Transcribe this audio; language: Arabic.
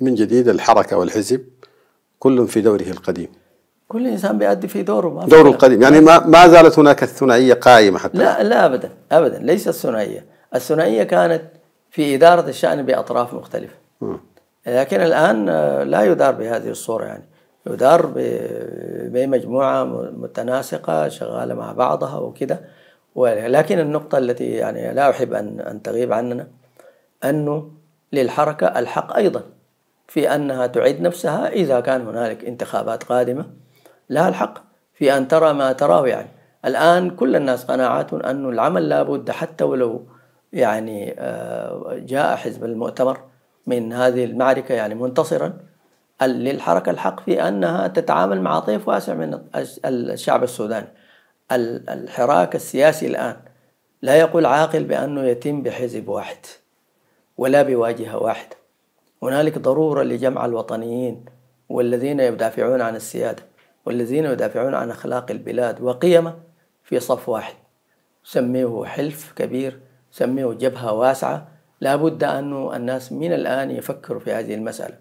من جديد الحركة والحزب كل في دوره القديم كل انسان بيأدي في دوره ما دوره القديم يعني ما ما زالت هناك الثنائيه قائمه حتى لا لا ابدا ابدا ليس الثنائيه، الثنائيه كانت في اداره الشان باطراف مختلفه. م. لكن الان آه، لا يدار بهذه الصوره يعني يدار بمجموعه متناسقه شغاله مع بعضها وكذا ولكن النقطه التي يعني لا احب ان ان تغيب عننا انه للحركه الحق ايضا في أنها تعيد نفسها إذا كان هنالك انتخابات قادمة لها الحق في أن ترى ما تراه يعني الآن كل الناس قناعات أن العمل لابد حتى ولو يعني آه، جاء حزب المؤتمر من هذه المعركة يعني منتصرا للحركة الحق في أنها تتعامل مع طيف واسع من الشعب السوداني الحراك السياسي الآن لا يقول عاقل بأنه يتم بحزب واحد ولا بواجهة واحدة هنالك ضرورة لجمع الوطنيين والذين يدافعون عن السيادة والذين يدافعون عن أخلاق البلاد وقيمه في صف واحد سميه حلف كبير سميه جبهة واسعة لابد أن الناس من الآن يفكروا في هذه المسألة